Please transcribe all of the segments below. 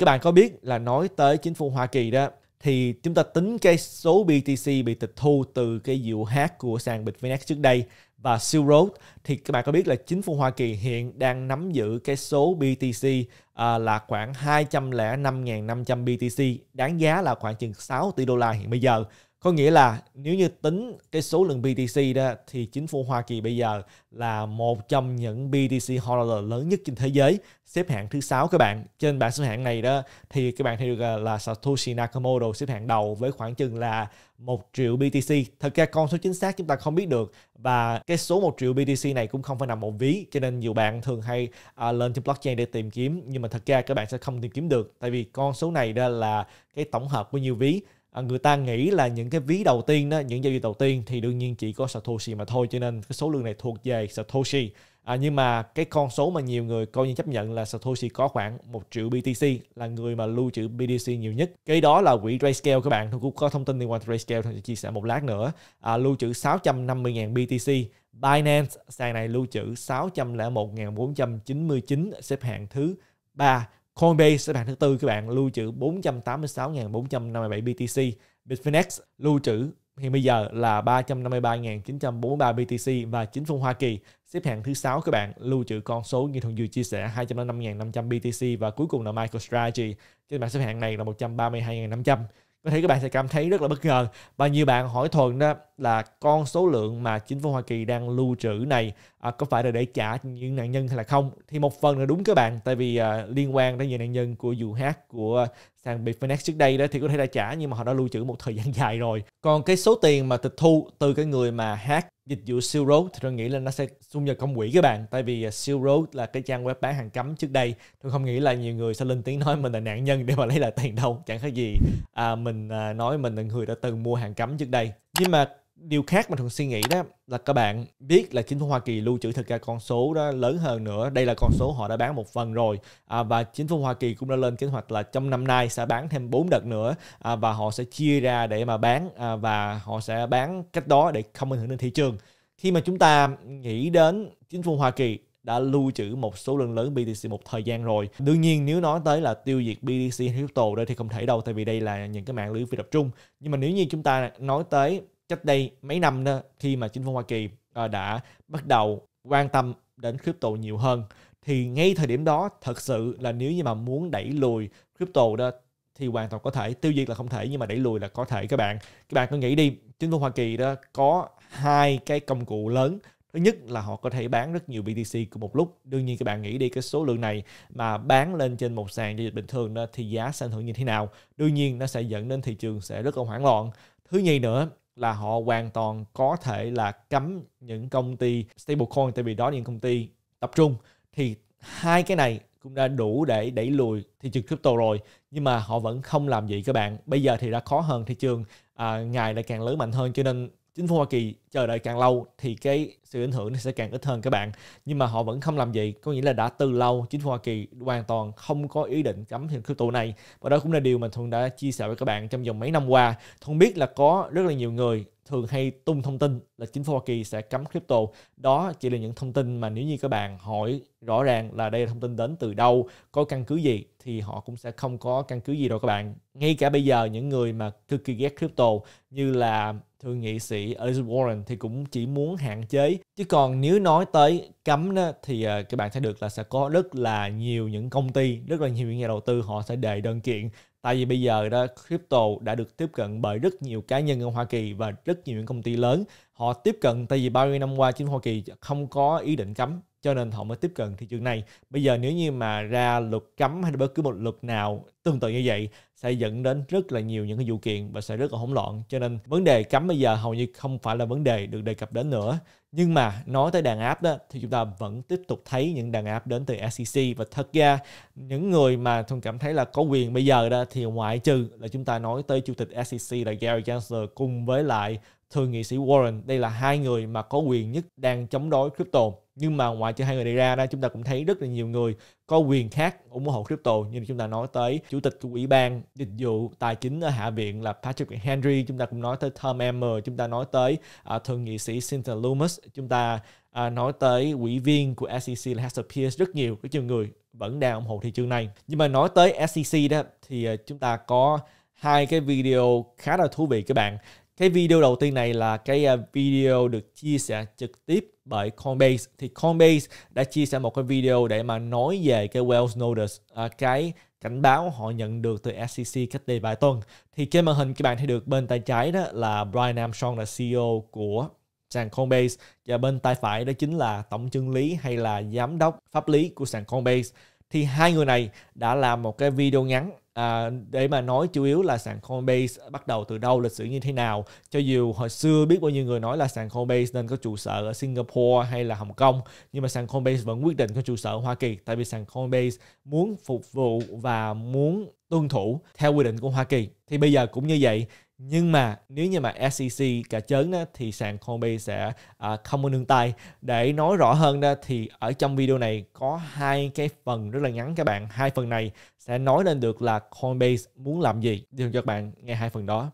các bạn có biết là nói tới chính phủ Hoa Kỳ đó thì chúng ta tính cái số BTC bị tịch thu từ cái dịu hát của sàn Bitfinex trước đây và Silk Road thì các bạn có biết là chính phủ Hoa Kỳ hiện đang nắm giữ cái số BTC à, là khoảng 205.500 BTC, đáng giá là khoảng chừng 6 tỷ đô la hiện bây giờ có nghĩa là nếu như tính cái số lượng BTC đó thì chính phủ Hoa Kỳ bây giờ là một trong những BTC holder lớn nhất trên thế giới xếp hạng thứ sáu các bạn trên bảng xếp hạng này đó thì các bạn thấy được là Satoshi Nakamoto xếp hạng đầu với khoảng chừng là một triệu BTC thật ra con số chính xác chúng ta không biết được và cái số một triệu BTC này cũng không phải nằm một ví cho nên nhiều bạn thường hay à, lên trên blockchain để tìm kiếm nhưng mà thật ra các bạn sẽ không tìm kiếm được tại vì con số này đó là cái tổng hợp của nhiều ví À, người ta nghĩ là những cái ví đầu tiên đó những giao dịch đầu tiên thì đương nhiên chỉ có satoshi mà thôi cho nên cái số lượng này thuộc về satoshi à, nhưng mà cái con số mà nhiều người coi như chấp nhận là satoshi có khoảng một triệu btc là người mà lưu trữ btc nhiều nhất cái đó là quỹ grayscale các bạn tôi cũng có thông tin liên quan tới tôi sẽ chia sẻ một lát nữa à, lưu trữ 650.000 btc binance sàn này lưu trữ 601.499 xếp hạng thứ ba Coinbase sẽ hàng thứ tư các bạn lưu trữ 486.457 BTC. Bitfinex lưu trữ hiện bây giờ là 353.943 BTC và chính phủ Hoa Kỳ xếp hạng thứ sáu các bạn lưu trữ con số như thường Duy chia sẻ 205.500 BTC và cuối cùng là MicroStrategy trên bảng xếp hạng này là 132.500 có thể các bạn sẽ cảm thấy rất là bất ngờ và nhiều bạn hỏi thuận đó là con số lượng mà chính phủ Hoa Kỳ đang lưu trữ này à, có phải là để trả những nạn nhân hay là không thì một phần là đúng các bạn tại vì à, liên quan đến nhiều nạn nhân của vụ hát của sàn Bitfinex trước đây đó thì có thể là trả nhưng mà họ đã lưu trữ một thời gian dài rồi còn cái số tiền mà tịch thu từ cái người mà hát dịch vụ Silk road thì tôi nghĩ là nó sẽ xung vào công quỹ các bạn tại vì à, Silk road là cái trang web bán hàng cấm trước đây tôi không nghĩ là nhiều người sẽ lên tiếng nói mình là nạn nhân để mà lấy lại tiền đâu chẳng khác gì à, mình à, nói mình là người đã từng mua hàng cấm trước đây nhưng mà điều khác mà thường suy nghĩ đó là các bạn biết là chính phủ Hoa Kỳ lưu trữ thực ra con số đó lớn hơn nữa đây là con số họ đã bán một phần rồi à, và chính phủ Hoa Kỳ cũng đã lên kế hoạch là trong năm nay sẽ bán thêm 4 đợt nữa à, và họ sẽ chia ra để mà bán à, và họ sẽ bán cách đó để không ảnh hưởng đến thị trường khi mà chúng ta nghĩ đến chính phủ Hoa Kỳ đã lưu trữ một số lượng lớn BTC một thời gian rồi. Đương nhiên nếu nói tới là tiêu diệt BTC crypto đây thì không thể đâu tại vì đây là những cái mạng lưới phi tập trung. Nhưng mà nếu như chúng ta nói tới cách đây mấy năm đó, khi mà chính phủ Hoa Kỳ ờ, đã bắt đầu quan tâm đến crypto nhiều hơn thì ngay thời điểm đó thật sự là nếu như mà muốn đẩy lùi crypto đó thì hoàn toàn có thể tiêu diệt là không thể nhưng mà đẩy lùi là có thể các bạn các bạn cứ nghĩ đi chính phủ Hoa Kỳ đó có hai cái công cụ lớn thứ nhất là họ có thể bán rất nhiều BTC cùng một lúc đương nhiên các bạn nghĩ đi cái số lượng này mà bán lên trên một sàn giao dịch bình thường đó thì giá sẽ ảnh hưởng như thế nào đương nhiên nó sẽ dẫn đến thị trường sẽ rất là hoảng loạn thứ nhì nữa là họ hoàn toàn có thể là cấm những công ty stablecoin tại vì đó những công ty tập trung thì hai cái này cũng đã đủ để đẩy lùi thị trường crypto rồi nhưng mà họ vẫn không làm gì các bạn bây giờ thì đã khó hơn thị trường à, ngày lại càng lớn mạnh hơn cho nên chính phủ Hoa Kỳ chờ đợi càng lâu thì cái sự ảnh hưởng nó sẽ càng ít hơn các bạn nhưng mà họ vẫn không làm gì có nghĩa là đã từ lâu chính phủ Hoa Kỳ hoàn toàn không có ý định cấm hình crypto này và đó cũng là điều mà Thuận đã chia sẻ với các bạn trong vòng mấy năm qua Thuận biết là có rất là nhiều người thường hay tung thông tin là chính phủ Hoa Kỳ sẽ cấm crypto. Đó chỉ là những thông tin mà nếu như các bạn hỏi rõ ràng là đây là thông tin đến từ đâu, có căn cứ gì thì họ cũng sẽ không có căn cứ gì đâu các bạn. Ngay cả bây giờ những người mà cực kỳ ghét crypto như là thượng nghị sĩ Elizabeth Warren thì cũng chỉ muốn hạn chế. Chứ còn nếu nói tới cấm đó, thì ờ, các bạn sẽ được là sẽ có rất là nhiều những công ty, rất là nhiều những nhà đầu tư họ sẽ đề đơn kiện tại vì bây giờ đó crypto đã được tiếp cận bởi rất nhiều cá nhân ở Hoa Kỳ và rất nhiều những công ty lớn họ tiếp cận tại vì bao nhiêu năm qua chính Hoa Kỳ không có ý định cấm cho nên họ mới tiếp cận thị trường này bây giờ nếu như mà ra luật cấm hay bất cứ một luật nào tương tự như vậy sẽ dẫn đến rất là nhiều những cái vụ kiện và sẽ rất là hỗn loạn cho nên vấn đề cấm bây giờ hầu như không phải là vấn đề được đề cập đến nữa nhưng mà nói tới đàn áp đó thì chúng ta vẫn tiếp tục thấy những đàn áp đến từ SEC và thật ra những người mà thường cảm thấy là có quyền bây giờ đó thì ngoại trừ là chúng ta nói tới chủ tịch SEC là Gary Gensler cùng với lại thượng nghị sĩ Warren đây là hai người mà có quyền nhất đang chống đối crypto nhưng mà ngoài cho hai người này ra đó chúng ta cũng thấy rất là nhiều người có quyền khác ủng hộ crypto như là chúng ta nói tới chủ tịch của ủy ban dịch vụ tài chính ở hạ viện là Patrick Henry chúng ta cũng nói tới Tom Emmer chúng ta nói tới uh, thượng nghị sĩ Cynthia Lummis chúng ta uh, nói tới ủy viên của SEC là Hester Pierce rất nhiều rất nhiều người vẫn đang ủng hộ thị trường này nhưng mà nói tới SEC đó thì uh, chúng ta có hai cái video khá là thú vị các bạn cái video đầu tiên này là cái à, video được chia sẻ trực tiếp bởi Coinbase. Thì Coinbase đã chia sẻ một cái video để mà nói về cái Wells Notice, à, cái cảnh báo họ nhận được từ SEC cách đây vài tuần. Thì trên màn hình các bạn thấy được bên tay trái đó là Brian Armstrong là CEO của sàn Coinbase và bên tay phải đó chính là tổng chưng lý hay là giám đốc pháp lý của sàn Coinbase thì hai người này đã làm một cái video ngắn à, để mà nói chủ yếu là sàn Coinbase bắt đầu từ đâu lịch sử như thế nào cho dù hồi xưa biết bao nhiêu người nói là sàn Coinbase nên có trụ sở ở Singapore hay là Hồng Kông nhưng mà sàn Coinbase vẫn quyết định có trụ sở ở Hoa Kỳ tại vì sàn Coinbase muốn phục vụ và muốn tuân thủ theo quy định của Hoa Kỳ thì bây giờ cũng như vậy nhưng mà nếu như mà SEC cả chớn đó, thì sàn Coinbase sẽ à, không có nương tay để nói rõ hơn đó thì ở trong video này có hai cái phần rất là ngắn các bạn hai phần này sẽ nói lên được là Coinbase muốn làm gì điều cho các bạn nghe hai phần đó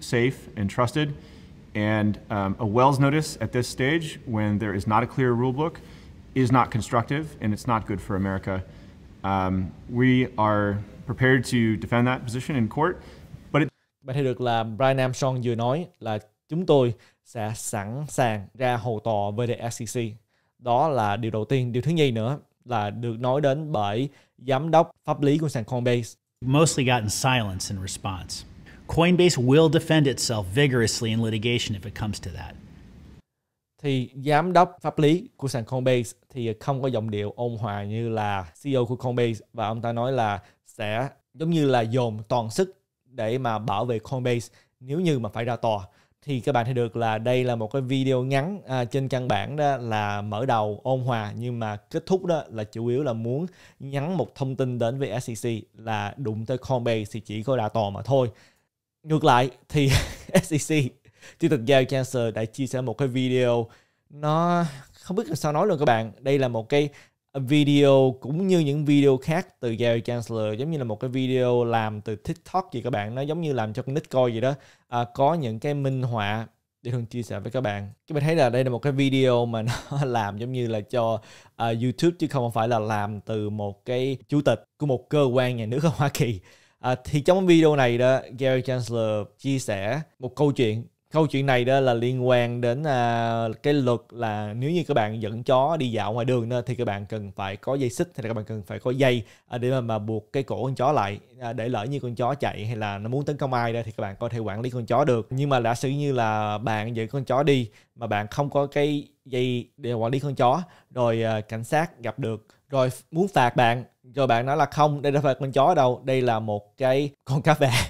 safe and trusted and um, a Wells notice at this stage when there is not a clear rule book is not constructive and it's not good for America um, we are prepared to defend that position in court bạn thấy được là Brian Armstrong vừa nói là chúng tôi sẽ sẵn sàng ra hầu tò với the SEC. Đó là điều đầu tiên. Điều thứ nhì nữa là được nói đến bởi giám đốc pháp lý của sàn Coinbase. Mostly gotten silence in response. Coinbase will defend itself vigorously in litigation if it comes to that. Thì giám đốc pháp lý của sàn Coinbase thì không có giọng điệu ôn hòa như là CEO của Coinbase và ông ta nói là sẽ giống như là dồn toàn sức để mà bảo vệ Coinbase nếu như mà phải ra tòa thì các bạn thấy được là đây là một cái video ngắn à, trên căn bản đó là mở đầu ôn hòa nhưng mà kết thúc đó là chủ yếu là muốn nhắn một thông tin đến với SEC là đụng tới Coinbase thì chỉ có ra tòa mà thôi ngược lại thì SEC chủ tịch Gary Chancellor đã chia sẻ một cái video nó không biết làm sao nói luôn các bạn đây là một cái video cũng như những video khác từ Gary Chancellor giống như là một cái video làm từ TikTok gì các bạn nó giống như làm cho con nít coi gì đó à, có những cái minh họa để Hương chia sẻ với các bạn các bạn thấy là đây là một cái video mà nó làm giống như là cho uh, YouTube chứ không phải là làm từ một cái chủ tịch của một cơ quan nhà nước ở Hoa Kỳ À, thì trong video này đó, Gary Chancellor chia sẻ một câu chuyện câu chuyện này đó là liên quan đến à, cái luật là nếu như các bạn dẫn chó đi dạo ngoài đường đó, thì các bạn cần phải có dây xích hay là các bạn cần phải có dây à, để mà, mà buộc cái cổ con chó lại à, để lỡ như con chó chạy hay là nó muốn tấn công ai đó thì các bạn có thể quản lý con chó được nhưng mà giả sử như là bạn dẫn con chó đi mà bạn không có cái dây để quản lý con chó rồi à, cảnh sát gặp được rồi muốn phạt bạn rồi bạn nói là không đây đâu phải con chó đâu đây là một cái con cá vàng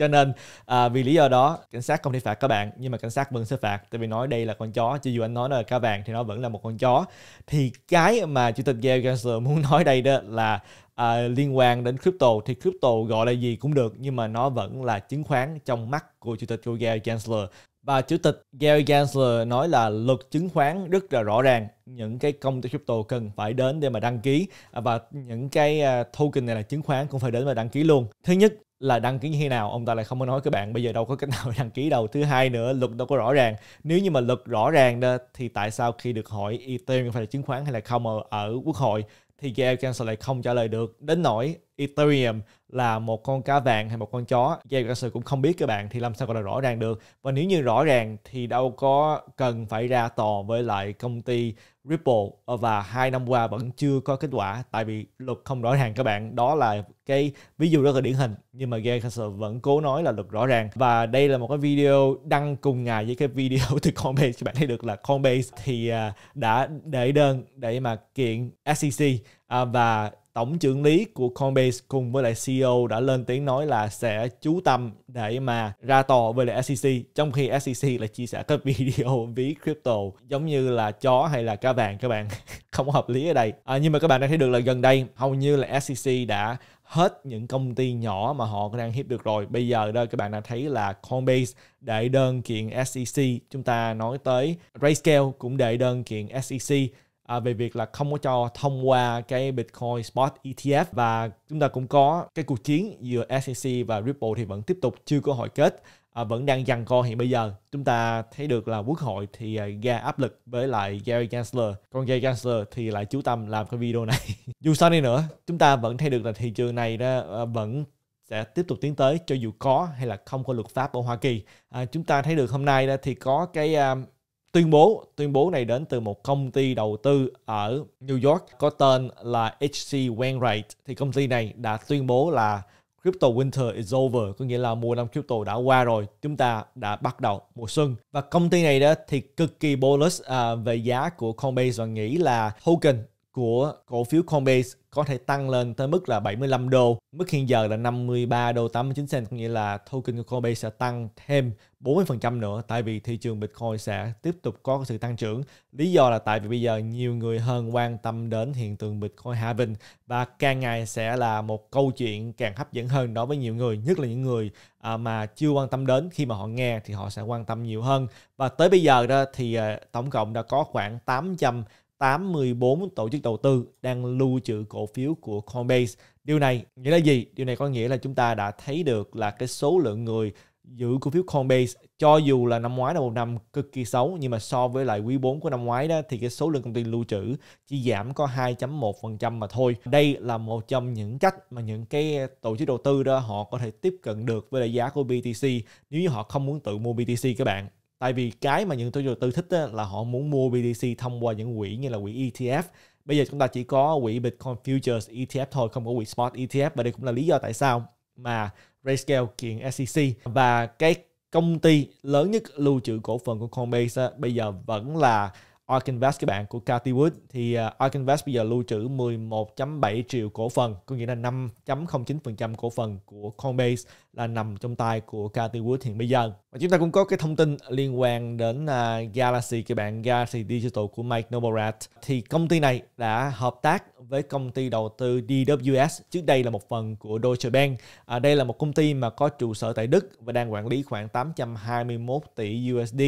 cho nên à, vì lý do đó cảnh sát không thể phạt các bạn nhưng mà cảnh sát vẫn sẽ phạt tại vì nói đây là con chó cho dù anh nói là cá vàng thì nó vẫn là một con chó thì cái mà chủ tịch Gary Gensler muốn nói đây đó là à, liên quan đến crypto thì crypto gọi là gì cũng được nhưng mà nó vẫn là chứng khoán trong mắt của chủ tịch Gary Gensler và chủ tịch Gary Gensler nói là luật chứng khoán rất là rõ ràng những cái công ty crypto cần phải đến để mà đăng ký và những cái à, token này là chứng khoán cũng phải đến và đăng ký luôn. Thứ nhất là đăng ký như thế nào ông ta lại không có nói các bạn bây giờ đâu có cách nào đăng ký đâu thứ hai nữa luật đâu có rõ ràng nếu như mà luật rõ ràng đó thì tại sao khi được hỏi Ethereum phải là chứng khoán hay là không ở, ở quốc hội thì GL Cancel lại không trả lời được đến nỗi Ethereum là một con cá vàng hay một con chó GL Cancel cũng không biết các bạn thì làm sao gọi là rõ ràng được và nếu như rõ ràng thì đâu có cần phải ra tò với lại công ty Ripple ờ, và hai năm qua vẫn chưa có kết quả tại vì luật không rõ ràng các bạn đó là cái ví dụ rất là điển hình nhưng mà Gary vẫn cố nói là luật rõ ràng và đây là một cái video đăng cùng ngày với cái video từ Coinbase các bạn thấy được là Coinbase thì à, đã để đơn để mà kiện SEC à, và tổng trưởng lý của Coinbase cùng với lại CEO đã lên tiếng nói là sẽ chú tâm để mà ra tò với lại SEC trong khi SEC là chia sẻ các video ví crypto giống như là chó hay là cá vàng các bạn không hợp lý ở đây à, nhưng mà các bạn đã thấy được là gần đây hầu như là SEC đã hết những công ty nhỏ mà họ đang hiếp được rồi. Bây giờ đây các bạn đã thấy là Coinbase đệ đơn kiện SEC, chúng ta nói tới Rayscale cũng đệ đơn kiện SEC à, về việc là không có cho thông qua cái Bitcoin Spot ETF và chúng ta cũng có cái cuộc chiến giữa SEC và Ripple thì vẫn tiếp tục chưa có hội kết à, vẫn đang giằng co hiện bây giờ chúng ta thấy được là quốc hội thì à, ra áp lực với lại Gary Gensler còn Gary Gensler thì lại chú tâm làm cái video này dù sao đi nữa chúng ta vẫn thấy được là thị trường này đó à, vẫn sẽ tiếp tục tiến tới cho dù có hay là không có luật pháp ở Hoa Kỳ à, chúng ta thấy được hôm nay đó thì có cái um, tuyên bố tuyên bố này đến từ một công ty đầu tư ở New York có tên là HC Wainwright thì công ty này đã tuyên bố là crypto winter is over có nghĩa là mùa năm crypto đã qua rồi chúng ta đã bắt đầu mùa xuân và công ty này đó thì cực kỳ bullish à, về giá của Coinbase và nghĩ là token của cổ phiếu Coinbase có thể tăng lên tới mức là 75 đô. Mức hiện giờ là 53 đô 89 cent, có nghĩa là token của Coinbase sẽ tăng thêm 40% nữa tại vì thị trường Bitcoin sẽ tiếp tục có sự tăng trưởng. Lý do là tại vì bây giờ nhiều người hơn quan tâm đến hiện tượng Bitcoin halving và càng ngày sẽ là một câu chuyện càng hấp dẫn hơn đối với nhiều người, nhất là những người à, mà chưa quan tâm đến khi mà họ nghe thì họ sẽ quan tâm nhiều hơn. Và tới bây giờ đó thì à, tổng cộng đã có khoảng 800 84 tổ chức đầu tư đang lưu trữ cổ phiếu của Coinbase. Điều này nghĩa là gì? Điều này có nghĩa là chúng ta đã thấy được là cái số lượng người giữ cổ phiếu Coinbase cho dù là năm ngoái là một năm cực kỳ xấu nhưng mà so với lại quý 4 của năm ngoái đó thì cái số lượng công ty lưu trữ chỉ giảm có 2.1% mà thôi. Đây là một trong những cách mà những cái tổ chức đầu tư đó họ có thể tiếp cận được với lại giá của BTC nếu như họ không muốn tự mua BTC các bạn tại vì cái mà những tôi đầu tư thích á, là họ muốn mua BTC thông qua những quỹ như là quỹ ETF bây giờ chúng ta chỉ có quỹ Bitcoin Futures ETF thôi không có quỹ Spot ETF và đây cũng là lý do tại sao mà Rayscale kiện SEC và cái công ty lớn nhất lưu trữ cổ phần của Coinbase á, bây giờ vẫn là Ark Invest các bạn của Cathy Wood thì à, Ark Invest bây giờ lưu trữ 11.7 triệu cổ phần có nghĩa là 5.09% cổ phần của Coinbase là nằm trong tay của Cathy Wood hiện bây giờ và chúng ta cũng có cái thông tin liên quan đến à, Galaxy các bạn Galaxy Digital của Mike Novogratz thì công ty này đã hợp tác với công ty đầu tư DWS trước đây là một phần của Deutsche Bank à, đây là một công ty mà có trụ sở tại Đức và đang quản lý khoảng 821 tỷ USD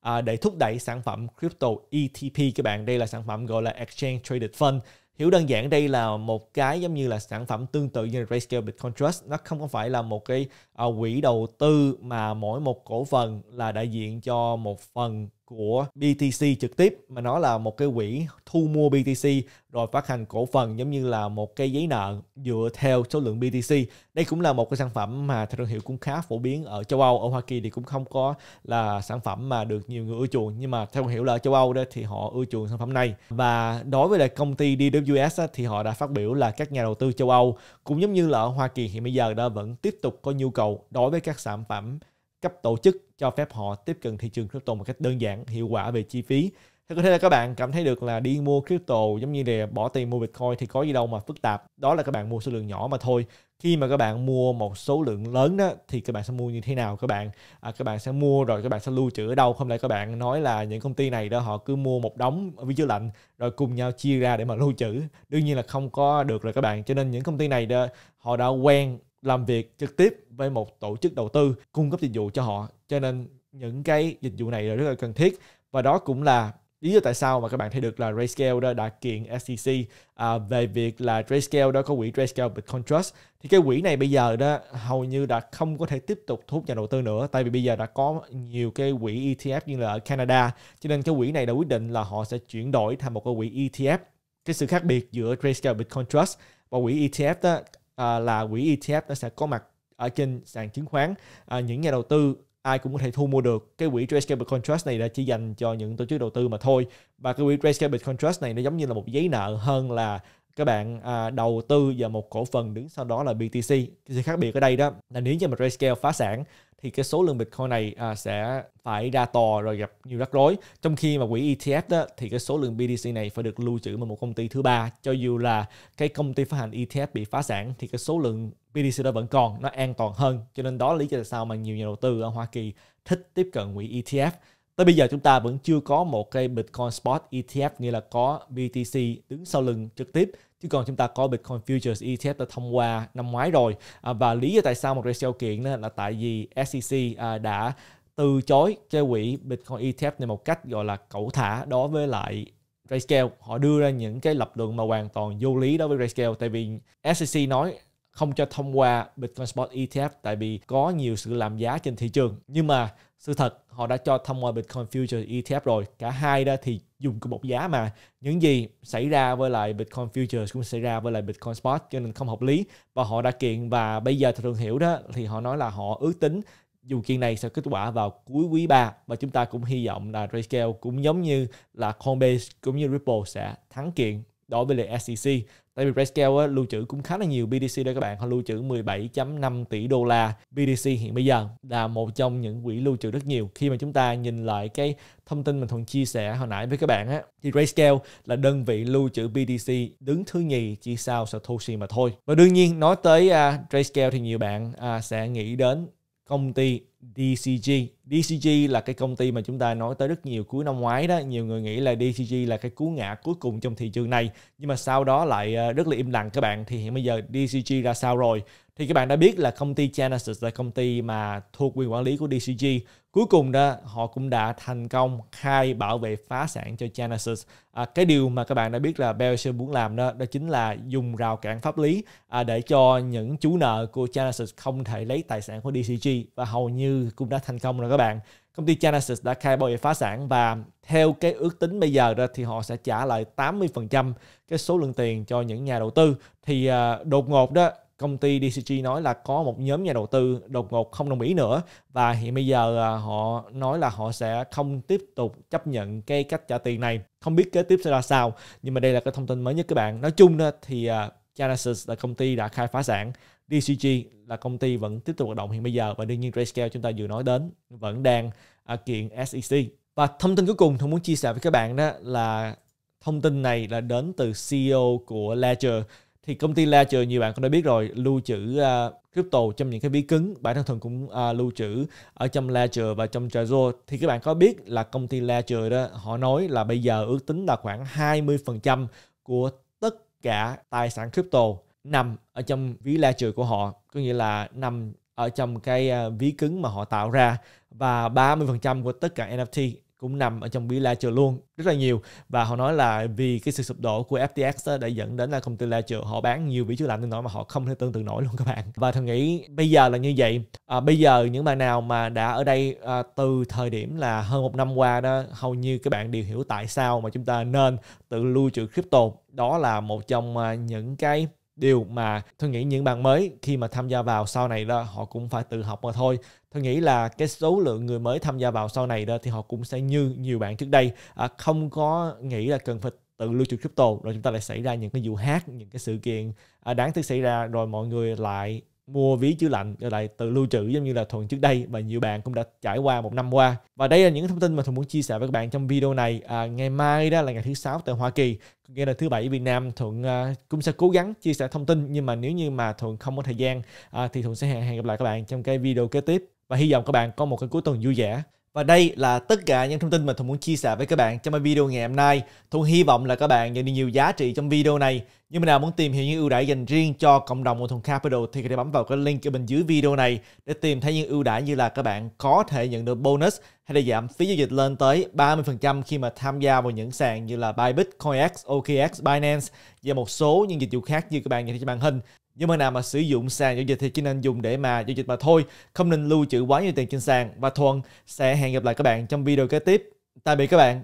à, để thúc đẩy sản phẩm crypto ETP các bạn. Đây là sản phẩm gọi là Exchange Traded Fund. Hiểu đơn giản đây là một cái giống như là sản phẩm tương tự như Grayscale Bitcoin Trust. Nó không phải là một cái à, quỹ đầu tư mà mỗi một cổ phần là đại diện cho một phần của BTC trực tiếp mà nó là một cái quỹ thu mua BTC rồi phát hành cổ phần giống như là một cái giấy nợ dựa theo số lượng BTC. Đây cũng là một cái sản phẩm mà thương hiệu cũng khá phổ biến ở châu Âu, ở Hoa Kỳ thì cũng không có là sản phẩm mà được nhiều người ưa chuộng nhưng mà theo thương hiệu là ở châu Âu đó thì họ ưa chuộng sản phẩm này. Và đối với lại công ty DWS á, thì họ đã phát biểu là các nhà đầu tư châu Âu cũng giống như là ở Hoa Kỳ hiện bây giờ đã vẫn tiếp tục có nhu cầu đối với các sản phẩm cấp tổ chức cho phép họ tiếp cận thị trường crypto một cách đơn giản, hiệu quả về chi phí. Thế có thể là các bạn cảm thấy được là đi mua crypto giống như là bỏ tiền mua Bitcoin thì có gì đâu mà phức tạp. Đó là các bạn mua số lượng nhỏ mà thôi. Khi mà các bạn mua một số lượng lớn đó thì các bạn sẽ mua như thế nào các bạn? À, các bạn sẽ mua rồi các bạn sẽ lưu trữ ở đâu? Không lẽ các bạn nói là những công ty này đó họ cứ mua một đống vi chứa lạnh rồi cùng nhau chia ra để mà lưu trữ. Đương nhiên là không có được rồi các bạn. Cho nên những công ty này đó họ đã quen làm việc trực tiếp với một tổ chức đầu tư cung cấp dịch vụ cho họ cho nên những cái dịch vụ này là rất là cần thiết và đó cũng là lý do tại sao mà các bạn thấy được là Grayscale đó đã kiện SEC à, về việc là Grayscale đó có quỹ Grayscale Bitcoin Trust thì cái quỹ này bây giờ đó hầu như đã không có thể tiếp tục thu hút nhà đầu tư nữa tại vì bây giờ đã có nhiều cái quỹ ETF như là ở Canada cho nên cái quỹ này đã quyết định là họ sẽ chuyển đổi thành một cái quỹ ETF cái sự khác biệt giữa Grayscale Bitcoin Trust và quỹ ETF đó à, là quỹ ETF nó sẽ có mặt ở trên sàn chứng khoán à, những nhà đầu tư ai cũng có thể thu mua được cái quỹ Trace Capital Contract này là chỉ dành cho những tổ chức đầu tư mà thôi và cái quỹ Trace Capital Contract này nó giống như là một giấy nợ hơn là các bạn à, đầu tư vào một cổ phần đứng sau đó là BTC cái sự khác biệt ở đây đó là nếu như mà Grayscale phá sản thì cái số lượng Bitcoin này à, sẽ phải ra tò rồi gặp nhiều rắc rối. Trong khi mà quỹ ETF đó, thì cái số lượng BTC này phải được lưu trữ bởi một công ty thứ ba. Cho dù là cái công ty phát hành ETF bị phá sản thì cái số lượng BTC đó vẫn còn, nó an toàn hơn. Cho nên đó là lý do tại sao mà nhiều nhà đầu tư ở Hoa Kỳ thích tiếp cận quỹ ETF Tới bây giờ chúng ta vẫn chưa có một cái Bitcoin Spot ETF nghĩa là có BTC đứng sau lưng trực tiếp chứ còn chúng ta có Bitcoin Futures ETF đã thông qua năm ngoái rồi à, và lý do tại sao một ratio kiện đó là tại vì SEC à, đã từ chối cái quỹ Bitcoin ETF này một cách gọi là cẩu thả đối với lại Grayscale họ đưa ra những cái lập luận mà hoàn toàn vô lý đối với Grayscale tại vì SEC nói không cho thông qua Bitcoin spot ETF tại vì có nhiều sự làm giá trên thị trường. Nhưng mà sự thật họ đã cho thông qua Bitcoin Future ETF rồi. Cả hai đó thì dùng cùng một giá mà. Những gì xảy ra với lại Bitcoin Futures cũng xảy ra với lại Bitcoin Spot cho nên không hợp lý. Và họ đã kiện và bây giờ thường hiểu đó thì họ nói là họ ước tính dù kiện này sẽ kết quả vào cuối quý 3 và chúng ta cũng hy vọng là Grayscale cũng giống như là Coinbase cũng như Ripple sẽ thắng kiện đối với lại SEC. Tại vì Grayscale á, lưu trữ cũng khá là nhiều BTC đó các bạn. Họ lưu trữ 17.5 tỷ đô la BTC hiện bây giờ là một trong những quỹ lưu trữ rất nhiều. Khi mà chúng ta nhìn lại cái thông tin mình thường chia sẻ hồi nãy với các bạn á, thì Grayscale là đơn vị lưu trữ BTC đứng thứ nhì chỉ sau Satoshi mà thôi. Và đương nhiên nói tới uh, à, Grayscale thì nhiều bạn uh, sẽ nghĩ đến công ty DCG. DCG là cái công ty mà chúng ta nói tới rất nhiều cuối năm ngoái đó. Nhiều người nghĩ là DCG là cái cú ngã cuối cùng trong thị trường này. Nhưng mà sau đó lại ờ, rất là im lặng các bạn. Thì hiện bây giờ DCG ra sao rồi? thì các bạn đã biết là công ty Genesis là công ty mà thuộc quyền quản lý của DCG. Cuối cùng đó họ cũng đã thành công khai bảo vệ phá sản cho Genesis. À, cái điều mà các bạn đã biết là Berkshire muốn làm đó đó chính là dùng rào cản pháp lý à, để cho những chú nợ của Genesis không thể lấy tài sản của DCG và hầu như cũng đã thành công rồi các bạn. Công ty Genesis đã khai bảo vệ phá sản và theo cái ước tính bây giờ đó thì họ sẽ trả lại 80% cái số lượng tiền cho những nhà đầu tư. Thì à, đột ngột đó công ty DCG nói là có một nhóm nhà đầu tư đột ngột không đồng ý nữa và hiện bây giờ à, họ nói là họ sẽ không tiếp tục chấp nhận cái cách trả tiền này. Không biết kế tiếp sẽ ra sao nhưng mà đây là cái thông tin mới nhất các bạn. Nói chung thì à, Genesis là công ty đã khai phá sản DCG là công ty vẫn tiếp tục hoạt động hiện bây giờ và đương nhiên Grayscale chúng ta vừa nói đến vẫn đang à, kiện SEC. Và thông tin cuối cùng tôi muốn chia sẻ với các bạn đó là thông tin này là đến từ CEO của Ledger thì công ty La Trừ nhiều bạn cũng đã biết rồi lưu trữ uh, crypto trong những cái ví cứng bản thân thường cũng uh, lưu trữ ở trong La Trừ và trong Trezor thì các bạn có biết là công ty La Trừ đó họ nói là bây giờ ước tính là khoảng 20% của tất cả tài sản crypto nằm ở trong ví La Trừ của họ có nghĩa là nằm ở trong cái à, ví cứng mà họ tạo ra và 30% của tất cả NFT cũng nằm ở trong bilateral luôn rất là nhiều và họ nói là vì cái sự sụp đổ của FTX đã dẫn đến là công ty Ledger họ bán nhiều vị chứa lạnh tương nổi mà họ không thể tương tự nổi luôn các bạn và thằng nghĩ bây giờ là như vậy à, bây giờ những bạn nào mà đã ở đây à, từ thời điểm là hơn một năm qua đó hầu như các bạn đều hiểu tại sao mà chúng ta nên tự lưu trữ crypto đó là một trong à, những cái điều mà tôi nghĩ những bạn mới khi mà tham gia vào sau này đó họ cũng phải tự học mà thôi tôi nghĩ là cái số lượng người mới tham gia vào sau này đó thì họ cũng sẽ như nhiều bạn trước đây à, không có nghĩ là cần phải tự lưu trữ crypto rồi chúng ta lại xảy ra những cái vụ hack những cái sự kiện à, đáng tiếc xảy ra rồi mọi người lại mua ví chữ lạnh rồi lại tự lưu trữ giống như là thuần trước đây và nhiều bạn cũng đã trải qua một năm qua và đây là những thông tin mà thuần muốn chia sẻ với các bạn trong video này à, ngày mai đó là ngày thứ sáu tại Hoa Kỳ nghĩa là thứ bảy Việt Nam thuận à, cũng sẽ cố gắng chia sẻ thông tin nhưng mà nếu như mà thuận không có thời gian à, thì thuận sẽ hẹn, hẹn gặp lại các bạn trong cái video kế tiếp và hy vọng các bạn có một cái cuối tuần vui vẻ và đây là tất cả những thông tin mà Thuận muốn chia sẻ với các bạn trong video ngày hôm nay. Thuận hy vọng là các bạn nhận được nhiều giá trị trong video này. Như mình nào muốn tìm hiểu những ưu đãi dành riêng cho cộng đồng của Thuận Capital thì có thể bấm vào cái link ở bên dưới video này để tìm thấy những ưu đãi như là các bạn có thể nhận được bonus hay là giảm phí giao dịch lên tới 30% khi mà tham gia vào những sàn như là Bybit, CoinX, OKX, Binance và một số những dịch vụ khác như các bạn nhìn thấy trên màn hình. Nhưng mà nào mà sử dụng sàn giao dịch thì chỉ nên dùng để mà giao dịch mà thôi, không nên lưu trữ quá nhiều tiền trên sàn. Và Thuần sẽ hẹn gặp lại các bạn trong video kế tiếp. Tạm biệt các bạn.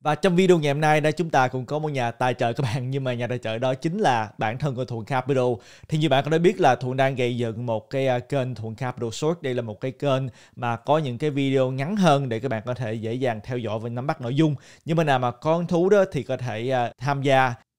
Và trong video ngày hôm nay đây chúng ta cũng có một nhà tài trợ các bạn nhưng mà nhà tài trợ đó chính là bản thân của Thuận Capital. Thì như bạn có đã biết là Thuận đang gây dựng một cái à, kênh Thuận Capital Short. Đây là một cái kênh mà có những cái video ngắn hơn để các bạn có thể dễ dàng theo dõi và nắm bắt nội dung. Nhưng mà nào mà con thú đó thì có thể à, tham gia